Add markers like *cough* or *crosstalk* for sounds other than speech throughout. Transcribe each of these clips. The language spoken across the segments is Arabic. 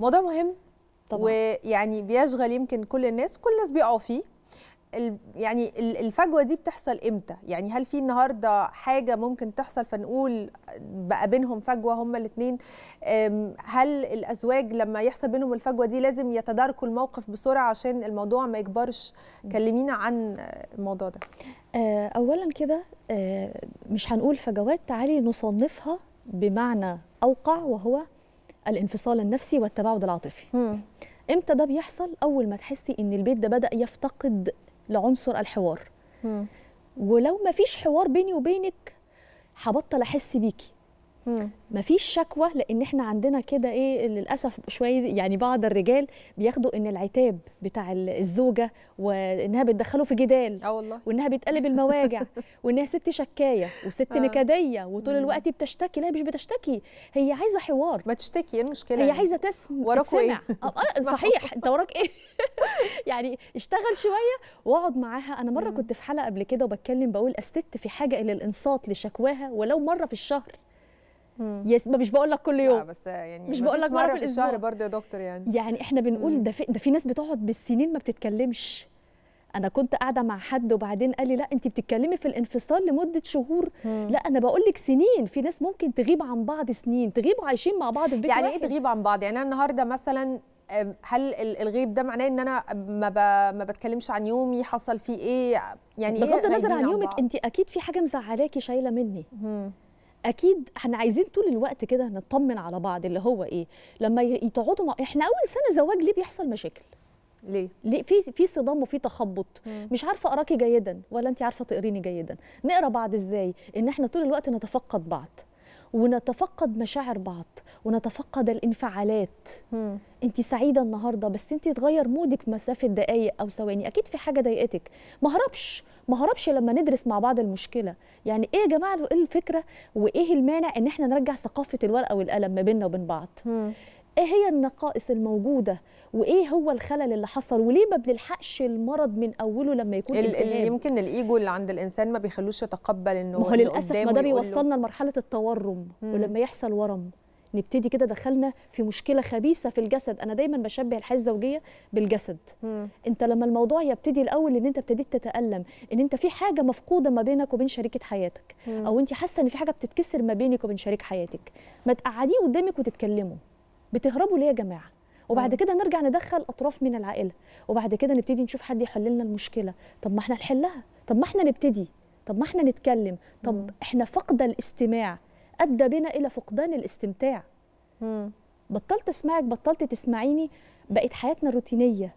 موضوع مهم طبعا. ويعني بيشغل يمكن كل الناس كل الناس بيقعوا فيه يعني الفجوه دي بتحصل امتى يعني هل في النهارده حاجه ممكن تحصل فنقول بقى بينهم فجوه هما الاثنين هل الازواج لما يحصل بينهم الفجوه دي لازم يتداركوا الموقف بسرعه عشان الموضوع ما يكبرش كلمينا عن الموضوع ده أه، اولا كده أه، مش هنقول فجوات تعالي نصنفها بمعنى اوقع وهو الانفصال النفسي والتباعد العاطفي مم. امتى ده بيحصل اول ما تحسي ان البيت ده بدا يفتقد لعنصر الحوار مم. ولو ما فيش حوار بيني وبينك هبطل احس بيكي مفيش شكوى لان احنا عندنا كده ايه للاسف شويه يعني بعض الرجال بياخدوا ان العتاب بتاع الزوجه وانها بتدخله في جدال اه والله وانها بتقلب المواجع *laughs* وانها ست شكايه وست آه. نكديه وطول الوقت بتشتكي لا مش بتشتكي هي عايزه حوار ما تشتكي إيه المشكله هي يعني؟ عايزه تسمع وراك ايه آه, آه، *laughs* صحيح انت وراك ايه *laughs* يعني اشتغل شويه واقعد معاها انا مره كنت في حلقه قبل كده وبتكلم بقول الست في حاجه الى الانصات لشكواها ولو مره في الشهر يس مش بقول لك كل يوم بس يعني مش بقول لك مره في الشهر برضه يا دكتور يعني يعني احنا بنقول ده في ده في ناس بتقعد بالسنين ما بتتكلمش انا كنت قاعده مع حد وبعدين قال لي لا انت بتتكلمي في الانفصال لمده شهور مم. لا انا بقول لك سنين في ناس ممكن تغيب عن بعض سنين تغيب عايشين مع بعض في بيت يعني إيه واحد. ايه تغيب عن بعض يعني انا النهارده مثلا هل الغيب ده معناه ان انا ما ب... ما بتكلمش عن يومي حصل فيه ايه يعني بغض إيه النظر عن يومك انت اكيد في حاجه مزعلاكي شايله مني مم. اكيد احنا عايزين طول الوقت كده نطمن على بعض اللي هو ايه لما تقعدوا مع... احنا اول سنه زواج ليه بيحصل مشاكل ليه؟ ليه في في صدام وفي تخبط مم. مش عارفه اقراكي جيدا ولا انت عارفه تقريني جيدا نقرا بعض ازاي ان احنا طول الوقت نتفقد بعض ونتفقد مشاعر بعض ونتفقد الانفعالات انت سعيده النهارده بس انت تغير مودك مسافه دقائق او ثواني اكيد في حاجه ضايقتك ما هربش ما هربش لما ندرس مع بعض المشكله يعني ايه يا جماعه ايه الفكره وايه المانع ان احنا نرجع ثقافه الورقه والقلم ما بيننا وبين بعض ايه هي النقائص الموجوده وايه هو الخلل اللي حصل وليه ما بنلحقش المرض من اوله لما يكون التهاب يمكن الايجو اللي عند الانسان ما بيخلوش يتقبل انه ما هو للاسف ما ده بيوصلنا لمرحله التورم ولما يحصل ورم نبتدي كده دخلنا في مشكله خبيثه في الجسد انا دايما بشبه الحياه الزوجيه بالجسد مم. انت لما الموضوع يبتدي الاول ان انت ابتديت تتالم ان انت في حاجه مفقوده ما بينك وبين شريكه حياتك مم. او انت حاسه ان في حاجه بتتكسر ما بينك وبين شريك حياتك ما تقعديه قدامك وتتكلموا بتهربوا ليه يا جماعه وبعد كده نرجع ندخل اطراف من العائله وبعد كده نبتدي نشوف حد يحل لنا المشكله طب ما احنا نحلها طب ما احنا نبتدي طب ما احنا نتكلم طب مم. احنا فقد الاستماع ادى بنا الى فقدان الاستمتاع بطلت اسمعك بطلت تسمعيني بقت حياتنا روتينيه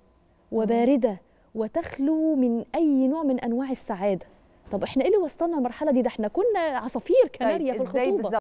وبارده وتخلو من اي نوع من انواع السعاده طب احنا ايه اللي وصلنا للمرحله دي ده احنا كنا عصافير كناريه طيب في الخطوبه